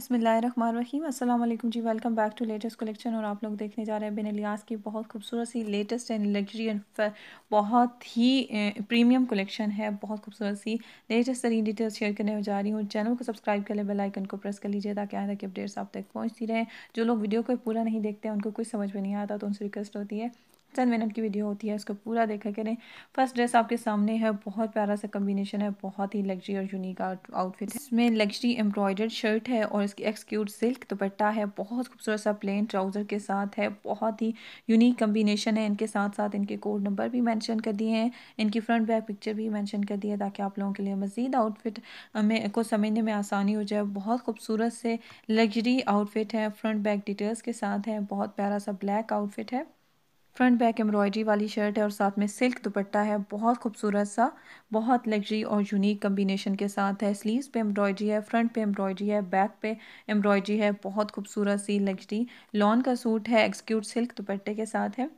अस्सलाम वालेकुम जी welcome back to latest collection और आप लोग देखने जा रहे हैं बिन लियास की बहुत खूबसूरत सी लेटेस्ट एंड लग्जरी एंड बहुत ही प्रीमियम कलेक्शन है बहुत खूबसूरत सी लेटेस्ट तरीन डिटेल्स शेयर करने जा रही हूँ चैनल को सब्सक्राइब कर ले बेल आइकन को प्रेस कर लीजिए ताकि आने की अपडेट्स आप तक पहुँचती रहें जो लोग वीडियो को पूरा नहीं देखते उनको कुछ समझ में नहीं आता तो उनसे रिक्वेस्ट होती है चंद मिनट की वीडियो होती है इसको पूरा देखा करें फर्स्ट ड्रेस आपके सामने है बहुत प्यारा सा कम्बिनेशन है बहुत ही लग्जरी और यूनिक आउटफिट है इसमें लग्जरी एम्ब्रॉयडर्ड शर्ट है और इसकी एक्सक्यूट सिल्क दुपट्टा है बहुत खूबसूरत सा प्लेन ट्राउज़र के साथ है बहुत ही यूनिक कम्बिनेशन है इनके साथ साथ इनके कोड नंबर भी मैंशन कर दिए हैं इनकी फ्रंट बैक पिक्चर भी मैंशन कर दी है ताकि आप लोगों के लिए मज़ीद आउटफिट में को समझने में आसानी हो जाए बहुत खूबसूरत से लग्जरी आउटफिट है फ्रंट बैक डिटेल्स के साथ है बहुत प्यारा सा ब्लैक आउटफिट है फ्रंट बैक एम्ब्रॉयडरी वाली शर्ट है और साथ में सिल्क दुपट्टा है बहुत खूबसूरत सा बहुत लग्जरी और यूनिक कम्बिनेशन के साथ है स्लीव्स पे एम्ब्रॉयडरी है फ्रंट पे एम्ब्रॉयडरी है बैक पे एम्ब्रॉयडरी है बहुत खूबसूरत सी लग्जरी लॉन का सूट है एक्सक्यूट सिल्क दुपट्टे के साथ है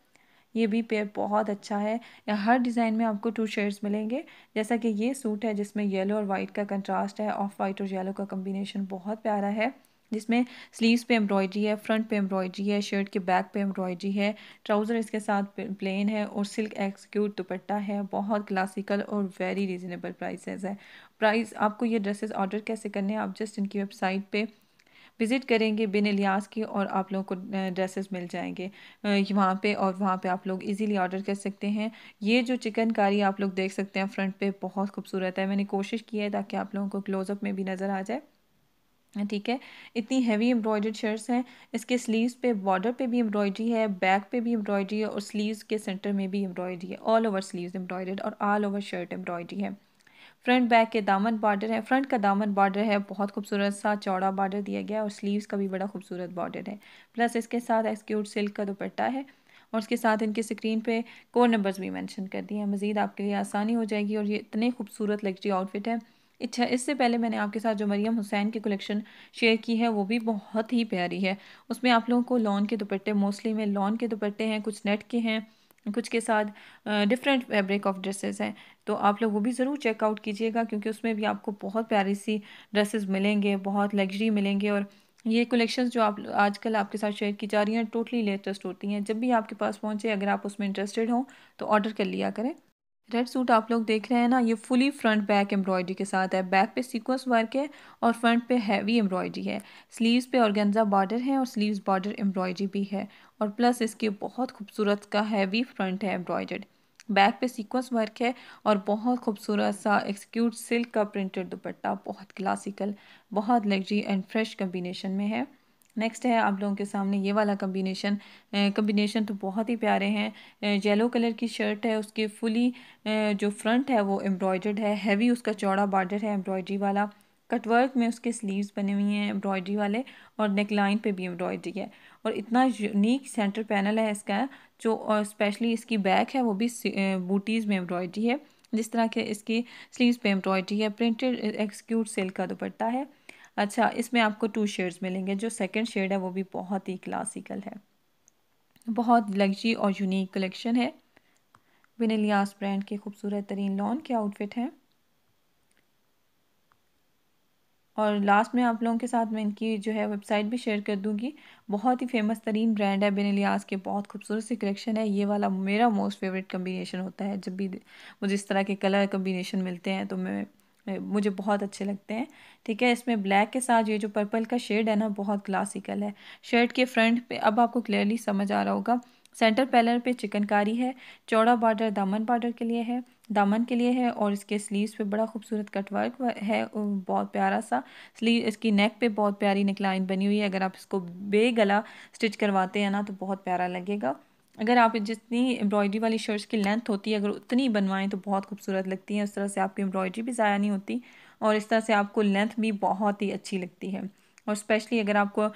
ये भी पेयर बहुत अच्छा है हर डिज़ाइन में आपको टू शेड्स मिलेंगे जैसा कि ये सूट है जिसमें येलो और वाइट का कंट्रास्ट है ऑफ वाइट और येलो का कम्बिनेशन बहुत प्यारा है जिसमें स्लीव्स पे एम्ब्रॉयडरी है फ्रंट पे एम्ब्रॉयडरी है शर्ट के बैक पे एम्ब्रॉयडरी है ट्राउज़र इसके साथ प्लेन है और सिल्क एक्सक्यूट दुपट्टा है बहुत क्लासिकल और वेरी रिजनेबल प्राइसेस है प्राइस आपको ये ड्रेसेस ऑर्डर कैसे करने हैं आप जस्ट इनकी वेबसाइट पर विज़िट करेंगे बिन इलियास की और आप लोगों को ड्रेसेस मिल जाएंगे वहाँ पे और वहाँ पे आप लोग इजीली ऑर्डर कर सकते हैं ये जो चिकनकारी आप लोग देख सकते हैं फ्रंट पे बहुत खूबसूरत है मैंने कोशिश की है ताकि आप लोगों को क्लोज़अप में भी नज़र आ जाए ठीक है इतनी हैवी एम्ब्रॉयडर्ड शर्ट्स हैं इसके स्लीव्स पे बॉर्डर पे भी एम्ब्रॉयडरी है बैक पे भी एम्ब्रॉयडरी है और स्लीव्स के सेंटर में भी एम्ब्रॉयडरी है ऑल ओवर स्लीव्स एम्ब्रॉयडर्ड और ऑल ओवर शर्ट एम्ब्रॉयडरी है फ्रंट बैक के दामन बॉर्डर है फ्रंट का दामन बॉर्डर है बहुत खूबसूरत सा चौड़ा बॉर्डर दिया गया और स्लीव्स का भी बड़ा खूबसूरत बॉर्डर है प्लस इसके साथ एक्सक्यूट सिल्क का दुपट्टा है और उसके साथ इनके स्क्रीन पे कोर नंबर्स भी मेंशन कर दिए हैं मज़ीद आपके लिए आसानी हो जाएगी और ये इतने खूबसूरत लग्जरी आउटफिट है अच्छा इससे पहले मैंने आपके साथ जो मरियम हुसैन की कलेक्शन शेयर की है वो भी बहुत ही प्यारी है उसमें आप लोगों को लॉन के दुपट्टे मोस्टली में लॉन के दुपट्टे हैं कुछ नेट के हैं कुछ के साथ डिफरेंट फैब्रिक ऑफ ड्रेसेस हैं तो आप लोग वो भी ज़रूर चेकआउट कीजिएगा क्योंकि उसमें भी आपको बहुत प्यारी सी ड्रेसेस मिलेंगे बहुत लग्जरी मिलेंगे और ये कलेक्शन जो आप आजकल आपके साथ शेयर की जा रही हैं टोटली लेटेस्ट होती हैं जब भी आपके पास पहुँचे अगर आप उसमें इंटरेस्टेड हों तो ऑर्डर कर लिया करें रेड सूट आप लोग देख रहे हैं ना ये फुली फ्रंट बैक एम्ब्रॉयडरी के साथ है बैक पे सीक्वेंस वर्क है और फ्रंट पे हैवी एम्ब्रॉयडरी है स्लीव्स पे ऑर्गेन्जा बॉर्डर है और स्लीव्स बॉर्डर एम्ब्रॉयडरी भी है और प्लस इसके बहुत खूबसूरत का हैवी फ्रंट है एम्ब्रॉयडर्ड बैक पे सीक्वेंस वर्क है और बहुत खूबसूरत सा एक्सक्यूट सिल्क का प्रिंटेड दुपट्टा बहुत क्लासिकल बहुत लग्जरी एंड फ्रेश कम्बिनेशन में है नेक्स्ट है आप लोगों के सामने ये वाला कम्बिनेशन कम्बिनेशन तो बहुत ही प्यारे हैं येलो कलर की शर्ट है उसके फुली जो फ्रंट है वो एम्ब्रॉयडर्ड है हैवी उसका चौड़ा बॉर्डर है एम्ब्रॉयडरी वाला कटवर्क में उसके स्लीव्स बने हुए हैं एम्ब्रॉयडरी वाले और नेक लाइन पे भी एम्ब्रॉयडरी है और इतना यूनिक सेंटर पैनल है इसका जो और स्पेशली इसकी बैक है वो भी बूटीज़ में एम्ब्रॉयडरी है जिस तरह के इसकी स्लीव्स पे एम्ब्रॉयडरी है प्रिंटेड एक्सक्यूट सिल्क का दुपट्टा है अच्छा इसमें आपको टू शेड्स मिलेंगे जो सेकंड शेड है वो भी बहुत ही क्लासिकल है बहुत लग्जरी और यूनिक कलेक्शन है विनेलियास ब्रांड के खूबसूरत तरीन लॉन के आउटफिट हैं और लास्ट में आप लोगों के साथ मैं इनकी जो है वेबसाइट भी शेयर कर दूंगी बहुत ही फेमस तरीन ब्रांड है बेनलियास के बहुत खूबसूरत सी कलेक्शन है ये वाला मेरा मोस्ट फेवरेट कम्बिनेशन होता है जब भी मुझे इस तरह के कलर कम्बिनेशन मिलते हैं तो मैं मुझे बहुत अच्छे लगते हैं ठीक है इसमें ब्लैक के साथ ये जो पर्पल का शेड है ना बहुत क्लासिकल है शर्ट के फ्रंट पे अब आपको क्लियरली समझ आ रहा होगा सेंटर पैलर पे चिकनकारी है चौड़ा बॉर्डर दामन बॉर्डर के लिए है दामन के लिए है और इसके स्लीव्स पे बड़ा खूबसूरत कटवर्क है बहुत प्यारा सा स्लीव इसकी नेक पे बहुत प्यारी नेकलाइन बनी हुई है अगर आप इसको बेगला स्टिच करवाते हैं ना तो बहुत प्यारा लगेगा अगर आप जितनी एम्ब्रॉयडरी वाली शर्ट्स की लेंथ होती है अगर उतनी बनवाएं तो बहुत खूबसूरत लगती है उस तरह से आपकी एम्ब्रॉयडरी भी ज़ाया नहीं होती और इस तरह से आपको लेंथ भी बहुत ही अच्छी लगती है और स्पेशली अगर आपको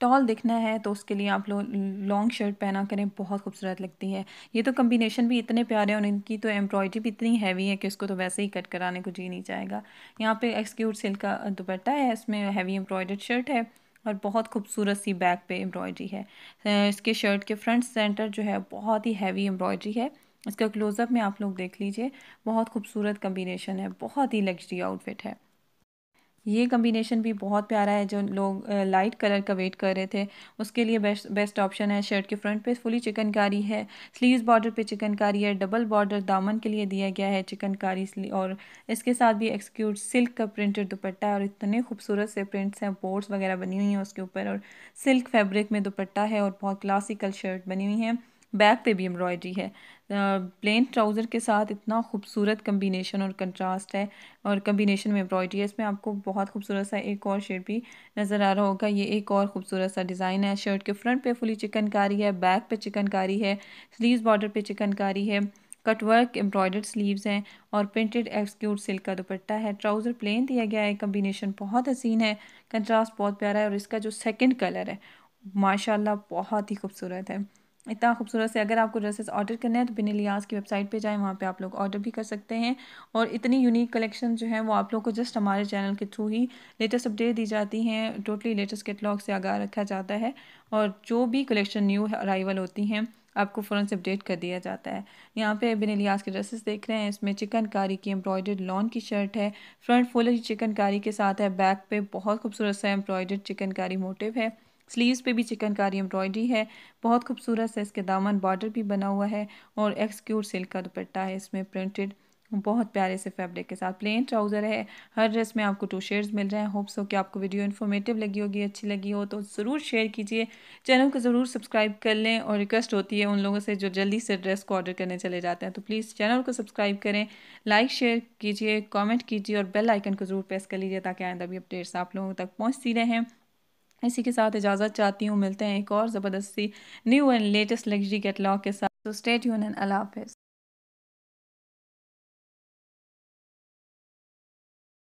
टॉल दिखना है तो उसके लिए आप लोग लॉन्ग शर्ट पहना करें बहुत खूबसूरत लगती है ये तो कम्बिनेशन भी इतने प्यारे हैं और इनकी तो एम्ब्रॉयडरी भी इतनी हैवी है कि उसको तो वैसे ही कट कराने को जी नहीं चाहेगा यहाँ पे एक्सक्यूट सिल्क का दुपट्टा है इसमें हैवी एम्ब्रॉयडर्ड शर्ट है और बहुत खूबसूरत सी बैक पे एम्ब्रॉयडरी है इसके शर्ट के फ्रंट सेंटर जो है बहुत ही हैवी एम्ब्रॉयडरी है इसका क्लोज़अप में आप लोग देख लीजिए बहुत खूबसूरत कम्बिनेशन है बहुत ही लग्जरी आउटफिट है ये कम्बिनेशन भी बहुत प्यारा है जो लोग लाइट कलर का वेट कर रहे थे उसके लिए बेस्ट बेस्ट ऑप्शन है शर्ट के फ्रंट पे फुली चिकनकारी है स्लीव्स बॉर्डर पे चिकनकारी है डबल बॉर्डर दामन के लिए दिया गया है चिकनकारी और इसके साथ भी एक्सक्यूट सिल्क का प्रिंटेड दुपट्टा है और इतने खूबसूरत से प्रिंट्स हैं बोर्ड्स वगैरह बनी हुई हैं उसके ऊपर और सिल्क फैब्रिक में दुपट्टा है और बहुत क्लासिकल शर्ट बनी हुई है बैक पे भी एम्ब्रॉयडरी है प्लेन ट्राउज़र के साथ इतना खूबसूरत कम्बिनेशन और कंट्रास्ट है और कम्बिनेशन में एम्ब्रॉयडरी है इसमें आपको बहुत खूबसूरत सा एक और शेड भी नज़र आ रहा होगा ये एक और खूबसूरत सा डिज़ाइन है शर्ट के फ्रंट पे फुली चिकनकारी है बैक पे चिकनकारी है स्लीव्स बॉर्डर पे चिकनकारी है कट वर्क एम्ब्रॉयडर्ड स्लीव्स हैं और प्रिंटेड एक्सक्यूट सिल्क का दुपट्टा है ट्राउज़र प्लेन दिया गया है कम्बिनेशन बहुत हसीन है कंट्रास्ट बहुत प्यारा है और इसका जो सेकेंड कलर है माशाल्लाह बहुत ही खूबसूरत है इतना खूबसूरत से अगर आपको ड्रेसेस ऑर्डर करने हैं तो बिन लियाज की वेबसाइट पे जाएं वहाँ पे आप लोग ऑर्डर भी कर सकते हैं और इतनी यूनिक कलेक्शन जो है वो आप लोग को जस्ट हमारे चैनल के थ्रू ही लेटेस्ट अपडेट दी जाती हैं टोटली लेटेस्ट कैटलॉग से आगाह रखा जाता है और जो भी कलेक्शन न्यू अराइवल होती हैं आपको फ़ौरन से अपडेट कर दिया जाता है यहाँ पे बिन लियाज के ड्रेसेस देख रहे हैं इसमें चिकनकारी की एम्ब्रॉयडर्ड लॉन की शर्ट है फ्रंट चिकन चिकनकारी के साथ है बैक पे बहुत खूबसूरत सा एम्ब्रॉयडर्ड चिकनकारी मोटिव है स्लीव्स पे भी चिकनकारी एम्ब्रॉयडरी है बहुत खूबसूरत है इसके दामन बॉर्डर भी बना हुआ है और एक्सक्यूट सिल्क का दुपट्टा है इसमें प्रिंटेड बहुत प्यारे से फैब्रिक के साथ प्लेन ट्राउज़र है हर ड्रेस में आपको टू शेड्स मिल रहे हैं होप्स हो कि आपको वीडियो इन्फॉर्मेटिव लगी होगी अच्छी लगी हो तो ज़रूर शेयर कीजिए चैनल को ज़रूर सब्सक्राइब कर लें और रिक्वेस्ट होती है उन लोगों से जो जल्दी से ड्रेस को ऑर्डर करने चले जाते हैं तो प्लीज़ चैनल को सब्सक्राइब करें लाइक शेयर कीजिए कॉमेंट कीजिए और बेल आइकन को ज़रूर प्रेस कर लीजिए ताकि आइंदा भी अपडेट्स आप लोगों तक पहुँचती रहें इसी के साथ इजाज़त चाहती हूँ मिलते हैं एक और ज़बरदस्ती new and latest luxury catalogue के साथ तो स्टेट यून एंड अल्लाह